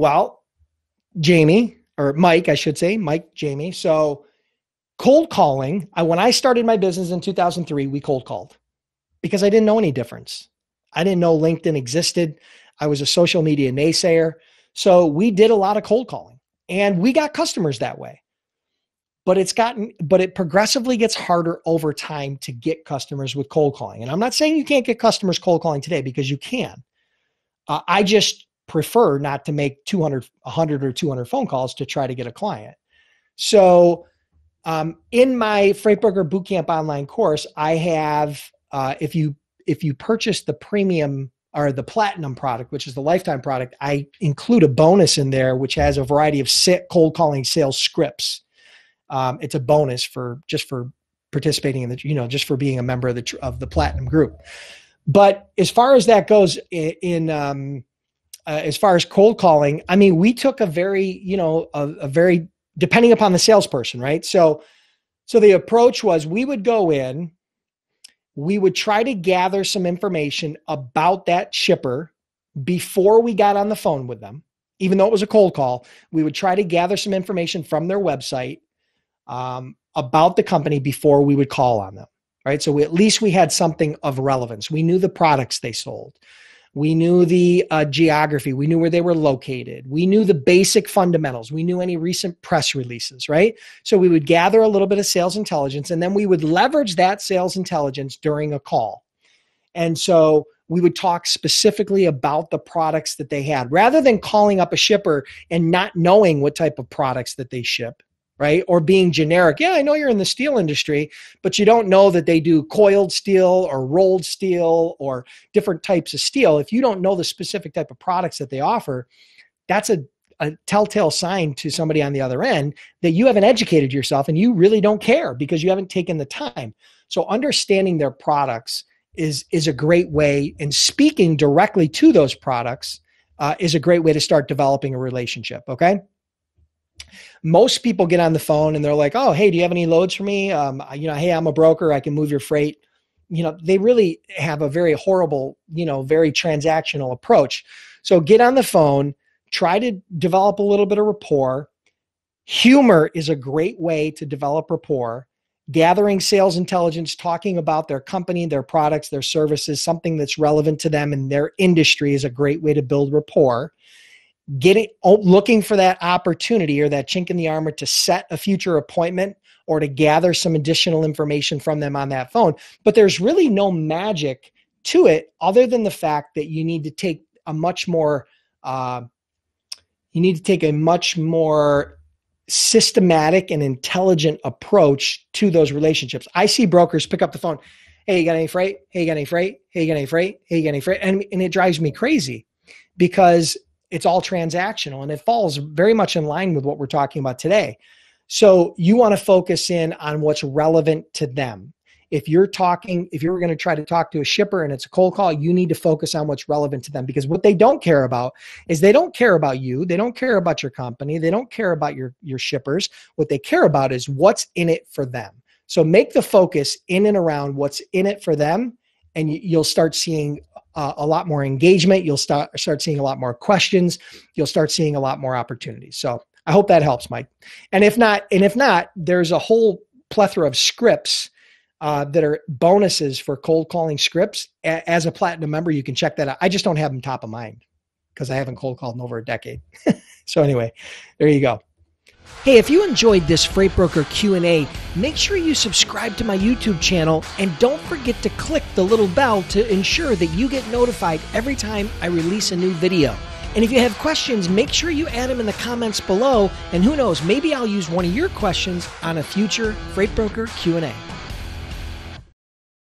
Well, Jamie or Mike, I should say, Mike, Jamie. So cold calling, I, when I started my business in 2003, we cold called because I didn't know any difference. I didn't know LinkedIn existed. I was a social media naysayer. So we did a lot of cold calling and we got customers that way. But it's gotten, but it progressively gets harder over time to get customers with cold calling. And I'm not saying you can't get customers cold calling today because you can. Uh, I just prefer not to make 200 100 or 200 phone calls to try to get a client so um, in my freightburger bootcamp online course i have uh, if you if you purchase the premium or the platinum product which is the lifetime product i include a bonus in there which has a variety of cold calling sales scripts um, it's a bonus for just for participating in the you know just for being a member of the of the platinum group but as far as that goes in, in um, uh, as far as cold calling, I mean, we took a very, you know, a, a very depending upon the salesperson, right? So, so the approach was we would go in, we would try to gather some information about that shipper before we got on the phone with them. Even though it was a cold call, we would try to gather some information from their website um, about the company before we would call on them. Right. So we, at least we had something of relevance. We knew the products they sold. We knew the uh, geography. We knew where they were located. We knew the basic fundamentals. We knew any recent press releases, right? So we would gather a little bit of sales intelligence and then we would leverage that sales intelligence during a call. And so we would talk specifically about the products that they had rather than calling up a shipper and not knowing what type of products that they ship right? Or being generic. Yeah, I know you're in the steel industry, but you don't know that they do coiled steel or rolled steel or different types of steel. If you don't know the specific type of products that they offer, that's a, a telltale sign to somebody on the other end that you haven't educated yourself and you really don't care because you haven't taken the time. So understanding their products is is a great way and speaking directly to those products uh, is a great way to start developing a relationship okay most people get on the phone and they're like, "Oh, hey, do you have any loads for me? Um, you know, hey, I'm a broker. I can move your freight." You know, they really have a very horrible, you know, very transactional approach. So get on the phone, try to develop a little bit of rapport. Humor is a great way to develop rapport. Gathering sales intelligence, talking about their company, their products, their services, something that's relevant to them and their industry is a great way to build rapport. Getting looking for that opportunity or that chink in the armor to set a future appointment or to gather some additional information from them on that phone but there's really no magic to it other than the fact that you need to take a much more uh, you need to take a much more systematic and intelligent approach to those relationships i see brokers pick up the phone hey you got any freight hey you got any freight hey you got any freight hey you got any freight and, and it drives me crazy because it's all transactional and it falls very much in line with what we're talking about today. So you want to focus in on what's relevant to them. If you're talking, if you're going to try to talk to a shipper and it's a cold call, you need to focus on what's relevant to them because what they don't care about is they don't care about you. They don't care about your company. They don't care about your, your shippers. What they care about is what's in it for them. So make the focus in and around what's in it for them and you'll start seeing uh, a lot more engagement. You'll start start seeing a lot more questions. You'll start seeing a lot more opportunities. So I hope that helps, Mike. And if not, and if not, there's a whole plethora of scripts uh, that are bonuses for cold calling scripts. A- as a platinum member, you can check that out. I just don't have them top of mind because I haven't cold called in over a decade. so anyway, there you go. Hey, if you enjoyed this Freight Broker Q&A, make sure you subscribe to my YouTube channel and don't forget to click the little bell to ensure that you get notified every time I release a new video. And if you have questions, make sure you add them in the comments below and who knows, maybe I'll use one of your questions on a future Freight Broker Q&A.